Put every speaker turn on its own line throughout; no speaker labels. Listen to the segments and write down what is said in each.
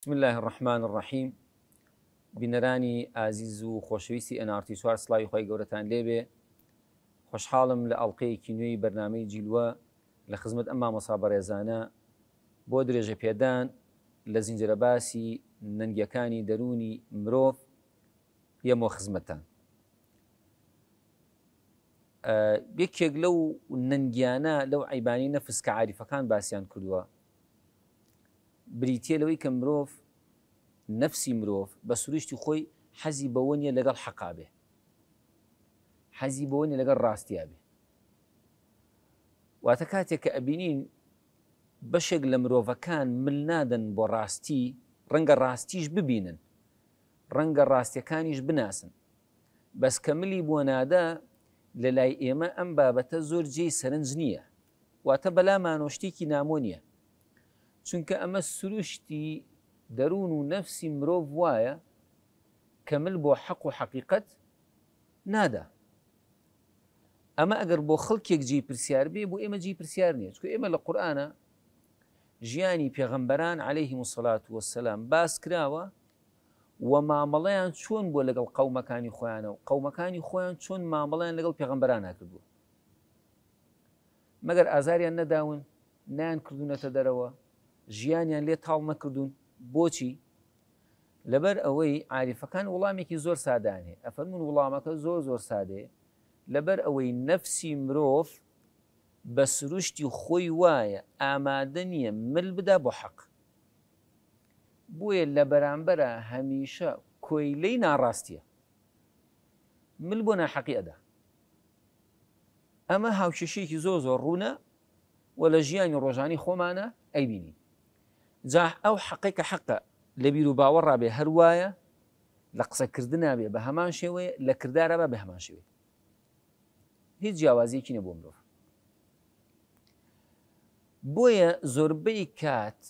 بسم الله الرحمن الرحیم بینەرانی ئازیز و خۆشەویستی ئەنارتی سوار سلاوی خۆی گەورەتان لێبێ خۆشحاڵم لە ئەڵلقەیەکی نوێی بەرنمەی جیلوە لە خزمەت ئەمما مەسا بەڕێزانە بۆ درێژە پێدان لە زیینجرە باسی نەنگەکانی دەرونی مرۆڤ یەمۆ خزمەتان یەکێک لەو نەنگیانە لەو عیبانی نەفسکە عریفەکان باسییان کردووە بریتە لەوەی کە مرۆڤ نفسی مرۆڤ بە سروشتی خۆی حەزی بەوە نیە لەگەڵ حەقابێ حەزی بۆ نیە لەگەڵ ڕاستیابێ واتە کاتێک کە ئەبینین بەشێک لە مرۆڤەکان مل نادەن بۆ ڕاستی ڕەنگە ڕاستیش ببینن ڕەنگە ڕاستیەکانیش بناسن بەس کە ملی بۆ نادا لە لای ئێمە ئەم بابەتە زۆر جێی سەرنج نییە واتە بەلا مانۆشتێکی نامۆ نیە چونکە اما سروشتی درون و نەفسی مرۆڤ وایە کەمل بۆ حەق و حەقیقت نادا ئەمە ئەگەر بۆ خەڵکێک جی پرسیار بێ بۆ ئێمە جی پرسیار نیە چکە ئێمە لە قورآە ژیانی پێغەمبەران عليهەیهی مسلات وەسەسلام باس کراوە و مامەڵەیان چۆن بۆ لەگەڵ قەومەکانی خۆیانە و قەومەکانی خۆیان چۆن مامەڵیان لەگەڵ پێغمبەران ناکردبوو مگر ئازاریان نداون نان کردوونەتە دەرەوە ژیانیان لێ تاڵ نەکردوون بۆچی لەبەر ئەوەی عریفەکان وڵامێکی زۆر سادانێ ئەفەرمون وڵامەکە زۆر زۆر سادێ لەبەر ئەوەی نەفسی مرۆڤ بە سروشتی خۆی وایە ئامادە نییە مل بدا بۆ حەق بۆیە لە بەرامبەرە هەمیشە کۆی لی ناڕاستیە مل بۆ ناحەقی ئەدا ئەمە هاوچشێکی زۆ زۆر ڕوونە و لە ژیانی ڕۆژانی خۆمانە ئەیبینی جا ئەو حقیکە حەقە لە بیر و باوە ڕابێ هەروایە لە قسەکردن نابێ بە هەمان شێوەیە لە کردارە بە بە هەمان شێوێ هیچ جیاوازیکی نەبوو مرۆڤ بۆیە زۆربەی کات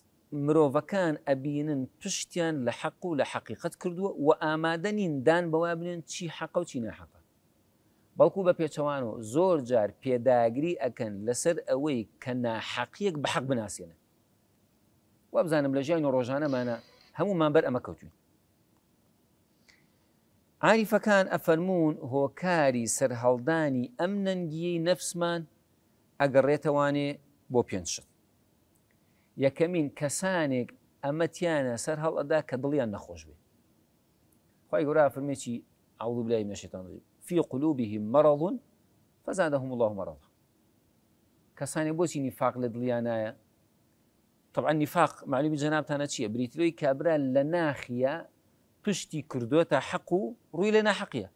مرۆڤەکان ئەبینن پشتیان لە حەق و لە حقیقت کردووە و ئامادە نین دان بەوا بنێن چی حەق و چی نەحەق بەڵکو بە پێچەوان و زۆر جار پێداگری ئەکەن لەسەر ئەوەی کە ناحەقیەک بە حەق بناسیێنە و بزانم لە ژیان و ڕۆژانەمانە هو بەر ئەمە کەوتوین عریفەکان ئەفەرمونون هۆکاری سەرهەڵدانی ئەم نەنگی نەفسمان ئەگەڕێتەوانێ بۆ پێنج شت یەکەمین کەسانێک ئەمەتیانە سەر هەڵ ئەدا کە دڵیان نەخۆش بێ خی أعوذ بالله من الشيطان الرجيم في قلوبهم مرض فزادهم الله مەڕەڵ کەسانێک بوسي نفاق لە طبعا نفاق معلومی جەنابتانە چییە بریتلۆی کابرا لە ناخیە پشتی کردووەتە حەق و ڕووی لە ناحقیە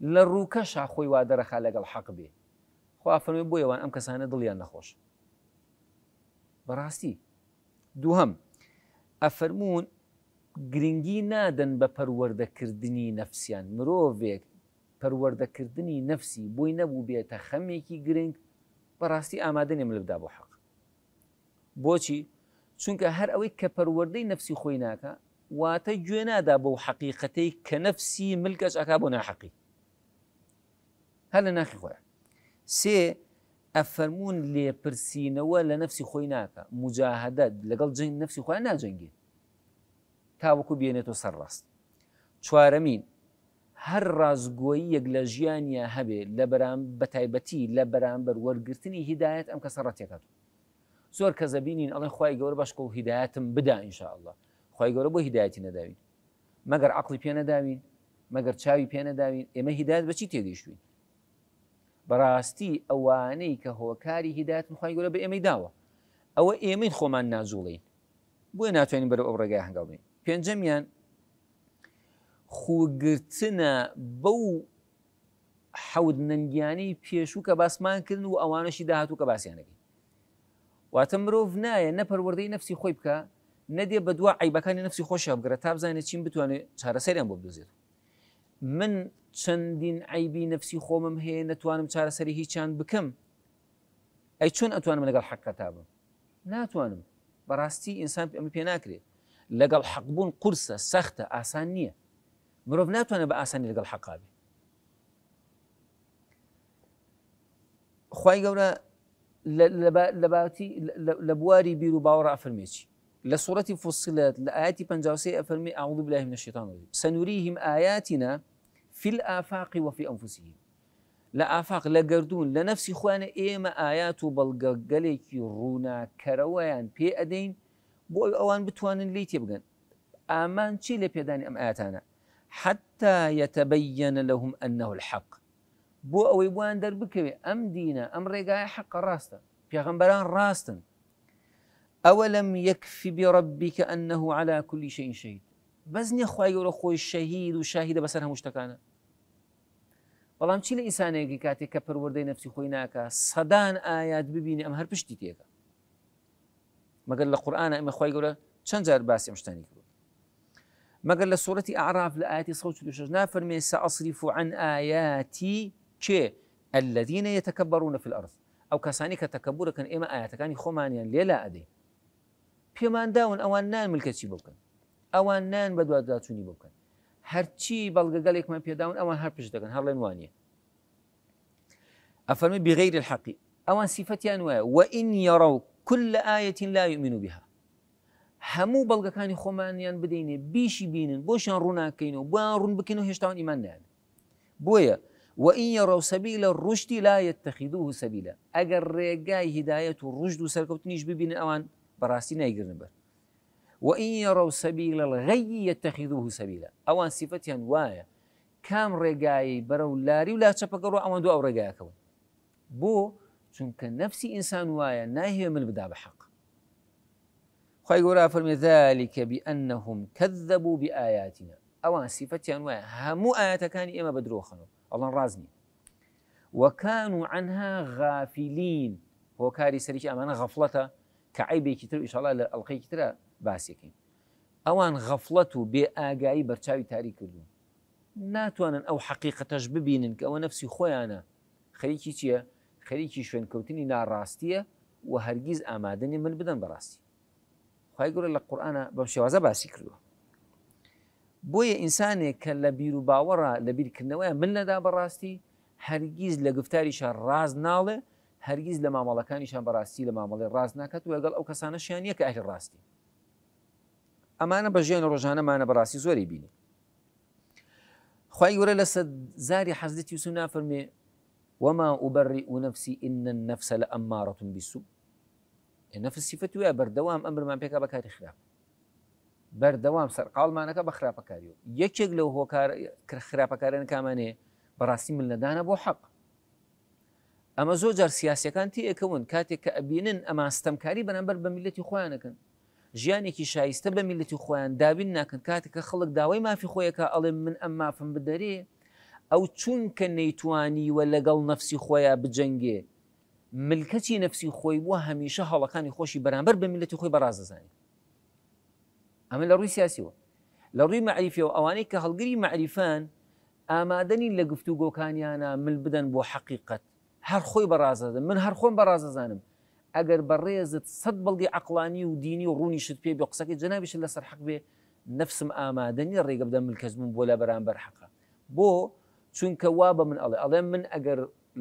لە ڕووکەشا خۆی وا دەرەخا لەگەڵ حەق بێ خوافەنوێ بۆ ئێوان ئەم کەسانە دڵیان نەخۆش بەڕاستی دووهم ئەفەرمونون گرنگی نادەن بە پەروەردەکردنی نەفسیان مرۆڤێک پەروەردەکردنی نەفسی بۆی نەبوو بێتە خەمێکی گرنگ بەڕاستی ئامادەنێ ملبدا بۆ حەق بۆچی چونکە هەر ئەوەی کە پەروەردەی نفسی خۆی ناکە واتە گوێ نادا بەو حەقیقەتەی کە نفسی ملکەش ئەک بۆ ناحقی هەر لە ناخی خۆیان سێ ئەفەرمونون لێپرسینەوە لە نفسی خۆی ناکە مجاهدەت لەگەڵ جنگ نفسی خۆیان ناجەنگی تاوەکو بێنێتەوە سەرڕاست چوارەمین هەر ڕازگۆی یەک لە ژیانە هەبێ لە بەرام بە تایبەتی لە بەرامبەر وەرگرتنی هیدایەت ئەم کە سەڕەتێکات زۆر کە زەبینین ئەڵێن خی گەور باشکە و هیداەتم بدا انشاءله خی گەورە بۆ هیداەتی نەداوین مەگەر عقلی پێ نەداوین مەگەر چاوی پێ نەداوین ئێمە هیداەت بەچی تێگەیشتوین بەڕاستی ئەوانەی کە هۆکاری هیداەت خی گەورە بە ئێمەی داوە ئەوە ئێمەین خۆمان نازوڵین بۆیە ناتوانین بەرە ئەو ڕێگای هەنگڵین پێنجەمیان خوگرتنە بەو حەود نەنگیانی پێشوو کە باسمان کردن و ئەوانشی داهات و کە باسییانەکەی واتە مرۆڤ نایە يعني نەپەروەەردەی نفسی خۆی بکە نەدێ بە دووە عیبەکانی نفسی خۆشە بگرە تا بزانێت چیم بتوانێت چارەسەریان بۆ بدۆزێت من چەندین عیبی نفسی خۆمم هەیە نتوانم چارەسەری هیچیان بکەم ئەی چۆن ئەتوانم لەگەڵ حەقەتا بم ناتوانم بەڕاستی ئینسان ئەمە پێ ناکرێت لەگەڵ حەقبوون قورسە سەختە ئاسان نییە مرۆڤ ناتوانە بە ئاسانی لەگەڵ حەقابێ خی گەورە لباتي لبواري بيرو و باوەڕ لصورة فصلت سوەتی بنجاوسي افرمي اعوذ بالله من الشيطان سنريهم آياتنا في الآفاق وفي أنفسهم لا ئافاق لا گردردون لا نفسی خوانە ئێمە ئايات و بەڵگەگەلێکی ڕووناکەرەوەیان پێ ئەدەین بۆ ئەوان بتوانن لی تێ بگەن ئامان چی لە پێدانی ئەم حتى يتبين لهم أنه الحق بو اوي بوان در بكمي ام دينا ام رقايا حق راستا بيغمبران راستا اولم يكفي بربك انه على كل شيء شهيد بس نخوي يقول اخوي الشهيد وشاهده بس انا مشتكانه بلام چيل انسان يكي كاتي كبر ورده نفسي خويناكا صدان ايات ببيني ام هر پشتي تيكا مگر لقرآن ام اخوي يقول چند جار باسي مشتاني مگر لسورة اعراف لآيات صوت دوشج نافر سأصرف عن آياتي چه الذين يتكبرون في الارض او كساني كتكبر كان اما ايات كان خمانيان ليلا ادي پێمان داون ئەوان نان ملکەچی بکەن ئەوان نان بە دوواداچوونی بکەن هەرچی بەڵگەگەلێکمان پێداون ئەوان هەر هر دەکەن هەڵێن وانە ئەفەرمی بغیر الحقی ئەوان سیفەتیان وایە أنواع وإن يروا كل آية لا يؤمن بها همو بەڵگەکانی كاني بدەینێ بديني بيشي بينن بوشان رونا كينو بوان رون بكينو هشتاون إيمان نیان بويا وإن يروا سبيل الرشد لا يتخذوه سبيلا أجر رجاي هداية الرشد سركوتنيش ببين أوان براسي نايقرن بر وإن يروا سبيل الغي يتخذوه سبيلا أوان صفتها نوايا يعني كام رجاي برو لاري ولا تشبكروا أوان دو أو ريجاي كون بو چونك نفسي إنسان وايا ناهي من بدا بحق خواهي قولا فرمي ذلك بأنهم كذبوا بآياتنا أوان صفتها نوايا يعني همو آياتا كان إما بدروخنو الله ڕازنی وكانوا عنها غافلين هو كاري سريش غەفلەتە کە عیبێکی تر إن شاء الله لألقي باسیەکەین باسيكين أوان و بێ برشاوي بەرچاوی تاری ناتوانا أو حقيقة حقیقەتەش أو نفسي ئەوە نفسی خۆیانە خەریکی چییە خەریکی شوێنکەوتنی ناڕاستیە و هەرگیز من بدن بەڕاستی خی گەورە لە قورآانە بەم شێوازە بۆیە ئینسانێک کە لە بیر و باوەڕە لە بیرکردنەوەی من لەدا بەڕاستی هەرگیز لە گفتاریشان ڕاز ناڵێ هەرگیز لە مامەڵەکانیشان بەڕاستی لە مامەڵی ڕاز ناکات و لەگەڵ ئەو کەسانە شیان یەکە ئاهی ڕاستی ئەمانە بە ژیان ڕۆژانەمانە بەڕاستی زۆری بینی خی وەرە لە زاری حەزتی وسو نافەرمێ وما ئوبڕی و نفسی ئینە نەفسە لە ئەممارەتون بیسو نەفسیفەت وە بەردەوام ئەمرمان پێکا بەکاری خراپ بەردەوام سەرقالمانەکە بە خراپەکاریەوە یەکێک لەو هۆکار خراپەکارێن کامانێ بەڕاستی من لەدانە بۆ حەق ئەمە زۆ جار سیاسەکان تی ئەەکەون کاتێک کە ئەبینن ئەماستەمکاری بەرەمبەر بە میلەتی خۆیانەکەن ژیانێکی شایستە بە میلەتی خۆیان دابین ناکەن کاتێککە خەڵک داوای مافی خۆیەکە ئەڵێ من ئەم مافم بدەرێ ئەو چونکە نەیتوانیوە لەگەڵ نفسی خۆیان بجەنگێ ملکەتی نفسی خۆی بووە هەمیشە هەڵەکانی خۆشی بەرامبەر بە میلەتی خۆی بەڕازەزانانی ئەمە لروي ڕووی سیاسیەوە لە ڕووی معریفەوە ئەوانەی کە هەڵگری معریفان ئامادەنی لە گفتو گۆکانیانە مل بدەن بۆ حقیقت هەر خۆی بەڕازەدە من هەر خۆم بەڕازەزانم ئەگەر بەڕێزت سەد بەڵگی عقلانی و دینی و ڕوونی شت پێ بێ قسەکە جنابیش لەسەر حق بێ نفسم ئامادەنی ڕێگە بدەم ملکەزمون بۆ لە بەرامبەر حقا بۆ چونکە وا بە من الله ئەڵێ من ئەگەر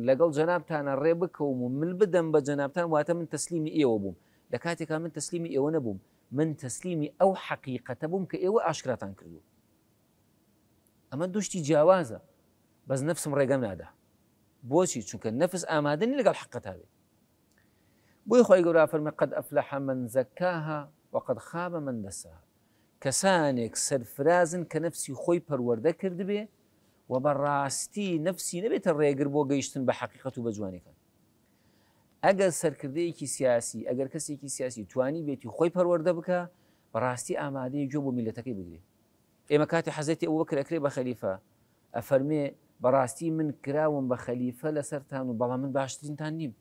لەگەڵ جناب ڕێ بکەوم ومن من بجناب بە جەنابان واتە من تەسلیمی ئێوە بووم لە کاتێکا من تەسلیمی ئێوە نەبووم من تسليمي أو حقيقة بووم کە ئێوە ئاشکراتان کردو ئەمە دوشتی جیاوازە نفس نفسم ڕێگەم بوشي شو كان نفس ئامادەنی لەگەڵ حقەتاوێ بۆی خۆی گەورا فەرمە قد أفلح من زكاها وقد خاب من دەسا كسانك سرفرازن كنفسي خوي خۆی پەروەەردە کرد بێ و بەڕاستی نفسی نەبێتە ڕێگر بۆ گەیشتن بە ئەگەر سەرکردەیەکی سیاسی ئەگەر کەسێکی سیاسی توانی بێتی خۆی پەروەەردە بکە بەڕاستی ئامادەی گوێ بۆ میلەتەکەی بگرێت ئێمە کاتی حەزێتی ئەوە کرەکرێ بە خەلیفە ئەفەرمێ بەڕاستی من کراوم بە خەلیفە لەسەرتان و بەڵام من باشترینتان نیم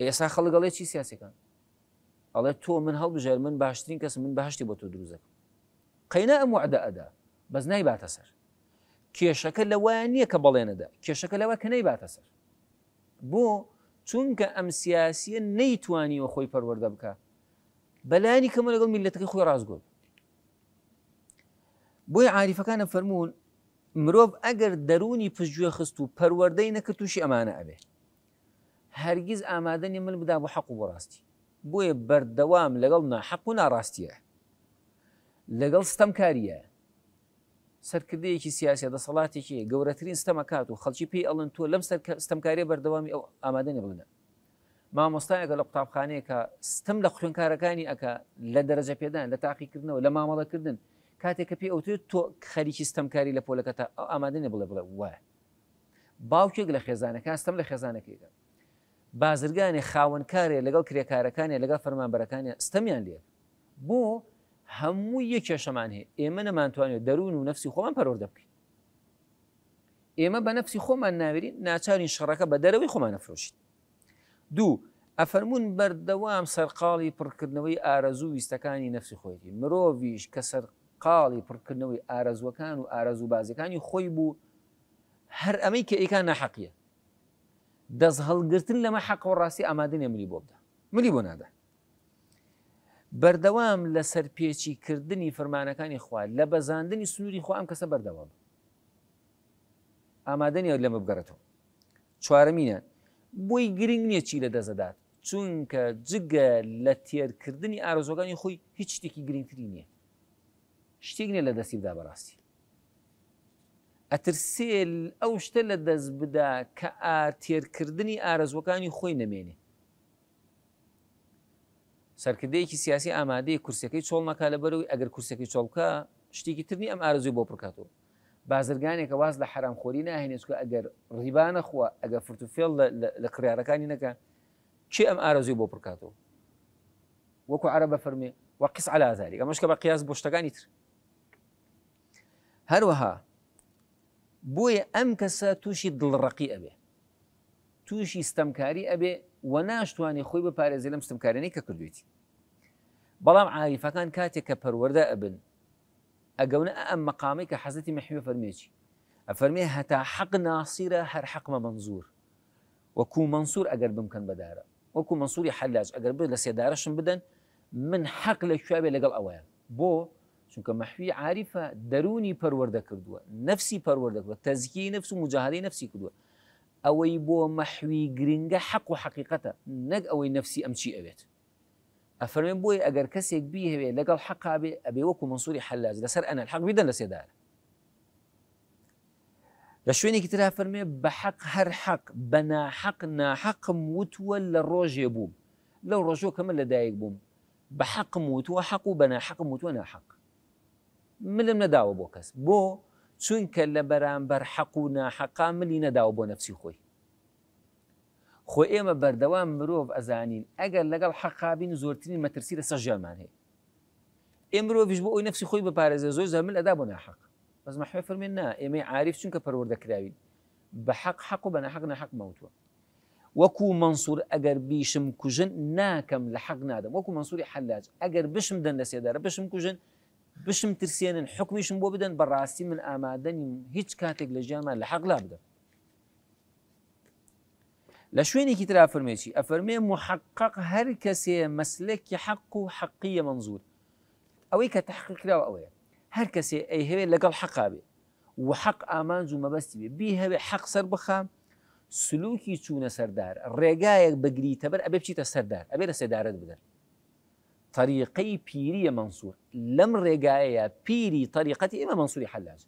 ئێسا خەڵگەڵێ چی سیاسەکان ئەڵێ تۆ من هەڵبژێر من باشترین کەس من بەهشتی بۆ تۆ دروزەکە قینە ئەم وعدە ئەدا بەس نایباتە سەر کێشەکە لەوان نییە کە بەڵێنەدا کێشەکە لەوە کە نەیباتە سەر بۆ چونکە ئەم سیاسیە نەیتوانیوە خۆی پەروەەردە بکە بەلایانی کەمە لەگەڵ میلەتەکە خۆی ڕازگۆت بۆی عاریفەکانە فەرمونون مرۆڤ ئەگەر دەرونی پشتگوێ خست و پەروەەردەی نەکرد تووشی ئەمانە ئەبێ هەرگیز ئامادەنی من بدا بە حەق و بۆ ڕاستی بۆیە بەردەوام لەگەڵ ناحەق و ناڕاستیە لەگەڵ ستەمکاریە سەرکردەیەکی سیاسی دەسەڵاتێکی گەورەترین ستەمەکات و خەڵکی پێی ئەڵن تۆ لەم ستەمکاری بەردەوامی ئەو ئامادەنی بڵدە مامۆستایەکە لە قوتابخانەیە کە ستم لە خوێنکارەکانی ئەکە لە دەرەجە پێدان لە تاقیکردنەوە لە مامەڵەکردن کاتێککە پێ ئەوتێت تۆ خەریکی ستەمکاری لە پۆلەکەتا ئەو ئامادەنی بڵێ بڵێ وایە باوکێک لە خێزانەکە ستەم لە خێزانەکەیدا بازرگانی خاونکارێ لەگەڵ کرێکارەکانی لەگەڵ فەرمانبەرەکانی ستەمیان لێ بۆ هەموو یە کێشەمان هەیە ئێمە نەمانتوانێت دەروون و نفسی خۆمان پەرۆردە بکەین ئێمە بە نفسی خۆمان ناوێرین ناچارین شەڕەکە بە دەرەوەی خۆمان نەفرۆشیت دوو ئەفەرمونون بەردەوام سەرقاڵی پڕکردنەوەی ئارەزوو ویستەکانی نفسی خۆیی مرۆڤش کە سەرقاڵی پڕکردنەوەی ئارەزوەکان و ئارەزوو بازەکانی خۆی بوو هەر ئەمەی کە ئیکان نەحەقیە دەست هەڵگرتن لەمە حەق و ڕاستی ئامادە نێ ملی بۆ بدا ملی بۆ نادا بەردەوام لە سەرپێچیکردنی فەرمانەکانی خوارد لە بەزاندنی سنووری خۆم کەسە بەردەوام ئامادەنی لەمە بگەڕێتەوە چوارەمینە بۆی گرنگ نییە چی لە دەزەدات چونکە جگە لە تێرکردنی ئارۆزۆگانی خۆی هیچ شتێکی گرنگتری نییە شتێک نیە لە دەستیدا بەڕاستی ئەترسێل ئەو شتە لە دەست بدا کە ئاتێرکردنی ئارەزوەکانی خۆی نەمێنێ سەرکردەیەکی سیاسی ئامادەی کورسەکەی چۆڵ نەکا لە بەرەوەی ئەگەر کورسەکەی چۆڵکە شتێکی ترنی ئەم ئارزوی بۆ پرکاتەوە بازرگانێکە واز لە حرامخۆری ناهێنێتکە ئەگەر ڕیبانەخوا ئەگەر فرتوفێڵ لە قرارەکانی نەکە چی ئەم ئارزوی بۆ پرکاتەوە وەکو عرە بە فەرمێ وەقیس على ئازاری ئەمەشکە بە قیاس بۆ شتەکانی تر هەروەها بۆیە ئەم کەسە تووشی دڵڕقی ئەبێ تووشی ستەمکاری ئەبێ و ناشتوانی خۆی بە پارێزی لەم ستمکارێنەی کە کردویتی بەڵام ابن کاتێک ام مقامی ئەبن حضرت محیو مەقامی کە حەزتی مەحیوە فەرمێکی ئەفەرمێ هەتا حەق ناسیرە هەر حەقمە منزور وەکو منسوور ئەگەر بداره و کو منصوری حەلاج اگر ب لسی سێدارەشم بدن من حەق لە شوابێ لەگەڵ ئەوەیە بۆ چونکە مەحوی عاریفە دەرونی پەروەەردە کردووە نفسی پەروەەردە کردوە تەزکی نفس و مجاهدەی نفسی کردووە ئەوەی بۆ محوي جرينجا حەق و نج نەک نفسي أمشي أبيت أفرم بوي أجر كسيك بيه بیهوێ لەگەڵ حەقابێ أبي وەکو منسووری حەلاج لەسەر ئەنە حەق بیدەن لە سێدار لشويني كتير أفرم بحق هر حق بنا حق نا حق موت ولا روج يبوم لو لەو ڕۆژۆ کەمە لەدایک بووم بە حەقم وتوە حەق و بە ناحەقم وتوە ناحەق ملم نەداوە بۆ کەس بۆ چونکە لە بەرامبەر حەق و ناحەقا ملی نەداوە بۆ نەفسی خۆی خۆ ئێمە بەردەوام مرۆڤ ئەزانین ئەگەر لەگەڵ حەقابین زۆرترین مەترسی لە سەژیانمان هەیە ئێمرۆڤش بۆ ئەوی نفسی خۆی بەپارێزە زۆر زەمل ئەدا بۆ ناحق بەزمەحێ فەرمێن نا ئێمە عاریف چونکە پەروەردەکراوین بە حەق حەق و بە نەحق نەحق مەوتوە وەکو منسوور ئەگەر بیشم کوژن ناکەم لە حەق نادەم وەکو منسووری حەلاج ئەگەر بشم دەن لە سێدارە بشم کوژن بشم الحكم يشم بو بدن براسي من امادن هيك كاتك لجامع لحق لا بدن بدەن لە شوێنێکی تررا فەرمێکی محقق هر كسي مسلك حق حقيه منظور منزور ئەوەی کە تحقیقراوە ئەوەیە هەر کەسێ ئەی هەوێت لەگەڵ حەقابێ و حەق ئامانز و مەبەستی بێ بی هەوێ حەق سەر بخام سلوکی چوونە سەردار ڕێگایەک بگریتە بەر ئەبێ بچیتە سەردار ابي لە سێدارت طريقي بيري منصور لم رجايا بيري طريقة إما منصور حلاج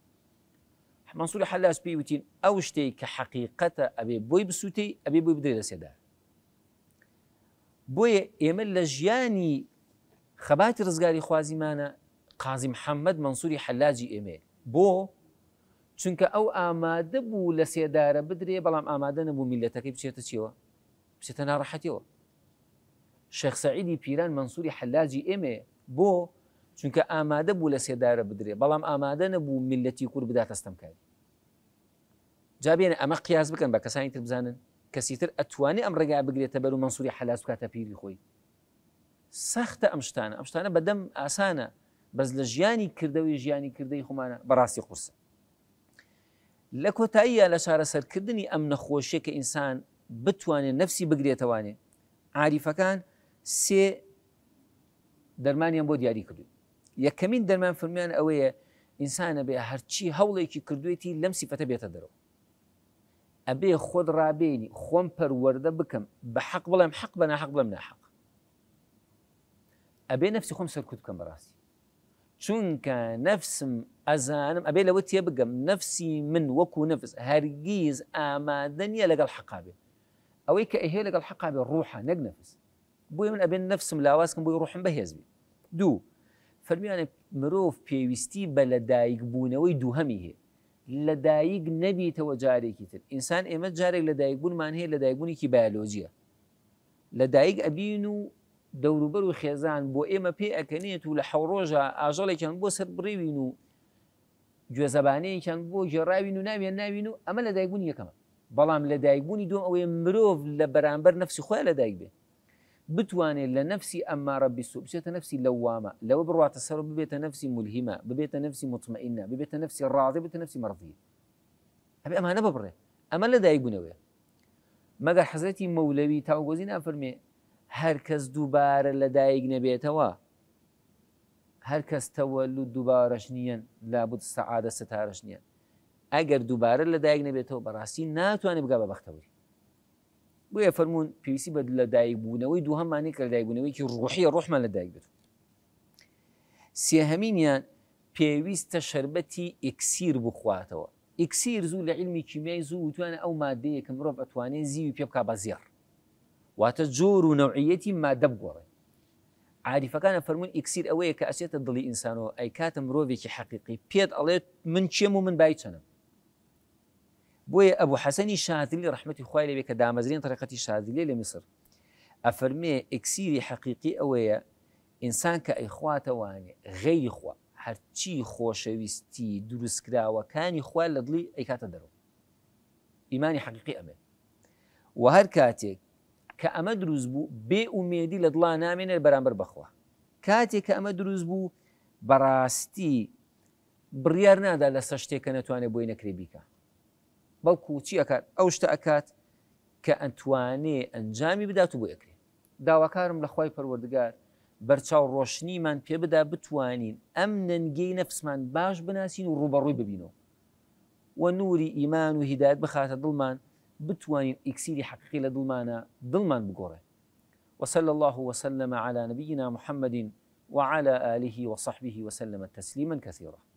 منصور حلاج بيوتين أوشتي كحقيقة أبي بوي بسوتي أبي بوي بدري لسيدا بوي إمل لجياني خبات رزقاري خوازي مانا قازي محمد منصور حلاجي إميل بو چونکە أو ئامادە بو لە بدري بلام بەڵام ئامادە نەبوو میلەتەکەی بچێتە چیەوە بچێتە ناڕەحەتیەوە شێخ سعیدی بيران منصور حلاجي امي بو چونك اماده بو لە سێدارە بدرێ بەڵام ئامادە نەبوو میلەتی کور بداتەستەمکاری جابێنە ئەمە قیاس بکەن بە کەسانی تر بزانن کەسی تر ئەتوانی ئەم ڕێگا بگرێتە بەر حلاس كاتا پیری خۆی سەختە ئەم شتانە ئەم شتانە بەدەم ئاسانە بەس لە ژیانی کردەوەی ژیانی کردەی خۆمانە بەڕاستی قورسە لە کۆتاییە لە چارەسەرکردنی ئەم نەخۆشیە کە ئینسان بتوانێت نفسی بگرێتەوانێ عریفەکان سي درمان يم بود ياري كدو يا كمين درمان فرميان اويه انسان ابي هرشي هولي كي كردويتي لم صفته بيتا درو ابي خود رابيني خوم پر ورده بكم بحق ولا حق بنا حق بلا حق ابي نفسي خوم سر كدكم براسي چونك نفسم ازانم ابي لوتي بقم نفسي من وكو نفس هرجيز امادنيا لقى الحقابي اويك ايه لقى الحقابي روحه نق نفس بۆی من ئەبێن نفسم لاوازکەم بۆی ڕحم بەهێزبی دوو فەرمیانە مرۆڤ پێویستی بە لەدایک بوونەوەی دووهەمی هەیە لەدایک نەبییتەوە جارێکی تر ئینسان ئێمە جارێک لەدایک بوونمان هەیە لەدایکبوونیکی بایلۆجیە لەدایک ئەبین و دەوروبەر و خێزان بۆ ئێمە پێ ئەەکەنێت و لە حەوڕۆژە ئاژەڵێکیان بۆ سەر بڕێوین و گوێزەبانەیەکیان بۆ گێڕاوین و ناویان ناوین و ئەمە لەدایکبوون یەکەمە بەڵام لەدایکبوونی دوم ئەوەیە مرۆڤ لە بەرامبەر نفسی خۆی لەدایک بێت بتوانێت لە نفسی ئەمارە بیست بچێتە نفسی لەوامە لەوە ببيت نفسي ببێتە ببيت نفسي ببێتە ببيت نفسي ببێتە نفسی نفسي بێتە ابي امانه ببره ئەمانە ببڕێ ئەمە لە دایکبوونەوەە مەگە حەزەتی مەولەوی تاوگۆزی نافەرمێ هەر هركز دووبارە لەدایک نەبێتەوە هەر کەس تەوەلو دووبارەش نیەن لابد سەعادە ستارەش نیەن ئەگەر دووبارە لەدایک نەبێتەوە بەڕاستی ناتوانێت بگا بە بەختەوەری بۆیە فەرمونون پێویستی بە لە دایکبوونەوەی دوو هەمانی کەدایبوونەوەیکی ڕوحی ڕحمە لە دایک بێت سێهمینیان پێویستە شربەتی ئکسیر بخواتەوە ئکسیر زوو لە علمی کیمیای زوو توانە ئەو مادەیەکە مرۆڤ ئەتوانێت زیوی پێ بک بەزیار واتە جۆر و نەوعەتی مادە بگۆڕێ عریفەکانە فەرمونون ئکسیر ئەوەیە کە ئەسێتە دڵی ئینسانەوە ئەیکاتە مرۆڤێکی حەقیقی پێت ئەڵێت من چێم و من بای چەنم بۆیە ئەبوو حەسەنی شادلی ڕحمەتی خخوای لەوێ کە دامەزرین ڕقەتی شادلێ لە میسر ئەفەرمێ ئەکسیری حەقیقی ئەوەیە ئینسان کە ئەیخواتەوانێ غەیری خوا هەرچی خۆشەویستی دروستکراوەکانی خوال لە دڵی ئەیکاتە دەرەوە ئیمانی حەقیقی ئەمێ و هەر کاتێک کە ئەمە دروست بوو بێ ئومێدی لە دڵان نامێنێت بەرامبەر بخوا کاتێک کە ئەمە دروست بوو بەڕاستی بڕیار نادا لە سە شتێک کە نەتوانێت بۆی نەکرێبیکە بەڵکو چی ئەکات ئەو شتە ئەکات کە ئەتوانێ ئەنجامی بدات و بۆ ئەکرێ داواکارم لە خی پەروەردگار بەرچاو ڕۆشنیمان پێ بدا بتوانین ئەم نەنگەی نەفسمان باش بناسین و ڕوبەڕووی ببینەوە و نوری ئیمان و هیدایت بخاتە دڵمان بتوانین ئیکسیری حقیقی لە دڵمانە دڵمان بگۆڕێ وصلى الله وسلم على نبينا محمد وعلى آله وصحبه وسلم تسليما كثيرا